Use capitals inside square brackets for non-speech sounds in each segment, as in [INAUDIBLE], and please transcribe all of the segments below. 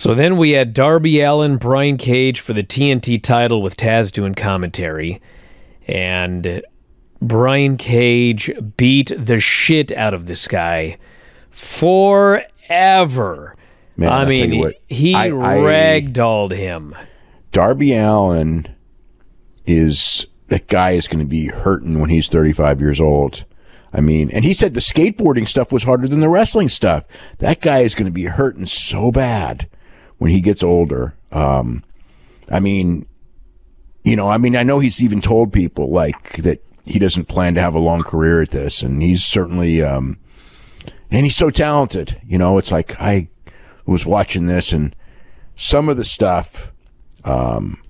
So then we had Darby Allen, Brian Cage for the TNT title with Taz doing commentary. And Brian Cage beat the shit out of this guy forever. Man, I I'll mean, what, he I, ragdolled I, him. Darby Allen is that guy is going to be hurting when he's 35 years old. I mean, and he said the skateboarding stuff was harder than the wrestling stuff. That guy is going to be hurting so bad when he gets older. Um, I mean, you know, I mean, I know he's even told people like that he doesn't plan to have a long career at this, and he's certainly, um, and he's so talented. You know, it's like I was watching this and some of the stuff um,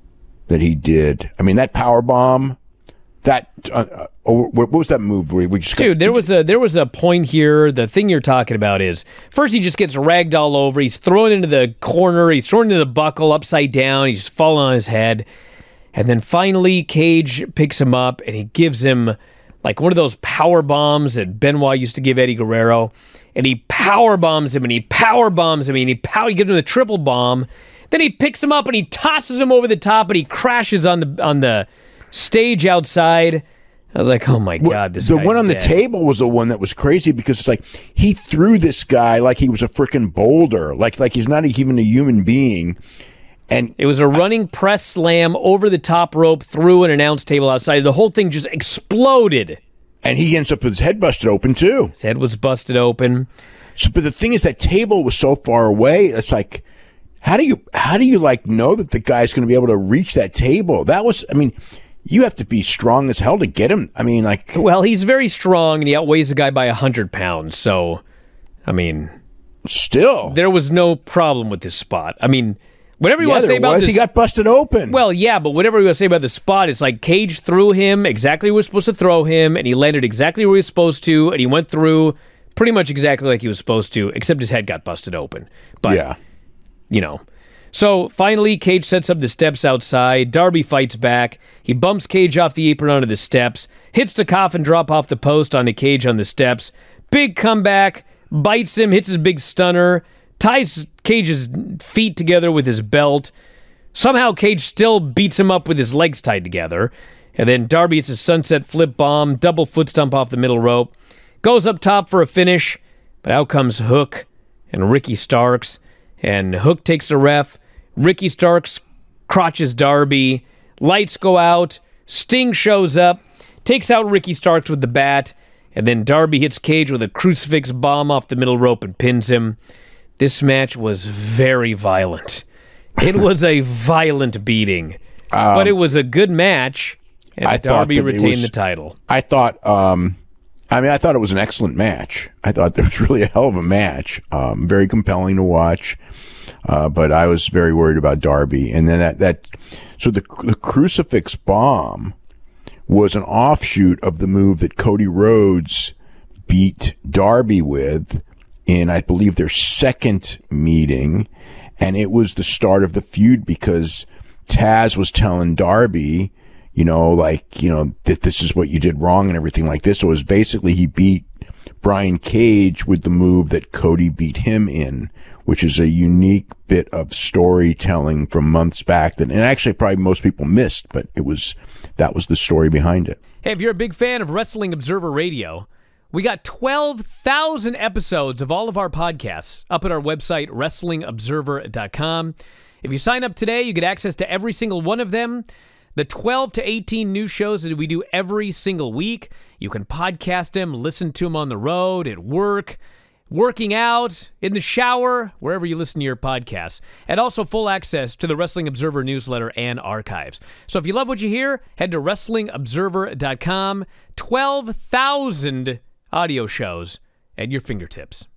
that he did. I mean, that power bomb that uh, uh what was that move where we just dude there was you, a there was a point here the thing you're talking about is first he just gets ragged all over he's thrown into the corner he's thrown into the buckle upside down he's falling on his head and then finally cage picks him up and he gives him like one of those power bombs that benoit used to give eddie guerrero and he power bombs him and he power bombs him and he power he gives him the triple bomb then he picks him up and he tosses him over the top and he crashes on the on the stage outside. I was like, oh my god, this. The one on dead. the table was the one that was crazy because it's like he threw this guy like he was a freaking boulder, like like he's not even a human being. And it was a running I, press slam over the top rope through an announce table outside. The whole thing just exploded. And he ends up with his head busted open too. His head was busted open. So, but the thing is, that table was so far away. It's like, how do you how do you like know that the guy's going to be able to reach that table? That was, I mean you have to be strong as hell to get him. I mean, like, well, he's very strong and he outweighs the guy by a hundred pounds. So, I mean, still, there was no problem with this spot. I mean, whatever you yeah, want to say about was. this, he got busted open. Well, yeah, but whatever you want to say about the spot, it's like Cage threw him exactly where he was supposed to throw him, and he landed exactly where he was supposed to, and he went through pretty much exactly like he was supposed to, except his head got busted open. But yeah. you know. So finally, Cage sets up the steps outside. Darby fights back. He bumps Cage off the apron onto the steps, hits the coffin drop off the post onto Cage on the steps. Big comeback, bites him, hits his big stunner, ties Cage's feet together with his belt. Somehow, Cage still beats him up with his legs tied together. And then Darby hits a sunset flip bomb, double foot stump off the middle rope, goes up top for a finish, but out comes Hook and Ricky Starks. And Hook takes a ref. Ricky Starks crotches Darby. Lights go out. Sting shows up, takes out Ricky Starks with the bat, and then Darby hits Cage with a crucifix bomb off the middle rope and pins him. This match was very violent. It [LAUGHS] was a violent beating, um, but it was a good match, and I Darby retained was, the title. I thought um, I mean, I thought it was an excellent match. I thought there was [LAUGHS] really a hell of a match. Um, very compelling to watch. Uh, but I was very worried about Darby. And then that, that, so the, the crucifix bomb was an offshoot of the move that Cody Rhodes beat Darby with in, I believe, their second meeting. And it was the start of the feud because Taz was telling Darby, you know, like, you know, that this is what you did wrong and everything like this. So it was basically he beat Brian Cage with the move that Cody beat him in, which is a unique bit of storytelling from months back that, and actually probably most people missed, but it was, that was the story behind it. Hey, if you're a big fan of Wrestling Observer Radio, we got 12,000 episodes of all of our podcasts up at our website, wrestlingobserver.com. If you sign up today, you get access to every single one of them. The 12 to 18 new shows that we do every single week. You can podcast them, listen to them on the road, at work, working out, in the shower, wherever you listen to your podcasts. And also full access to the Wrestling Observer newsletter and archives. So if you love what you hear, head to WrestlingObserver.com. 12,000 audio shows at your fingertips.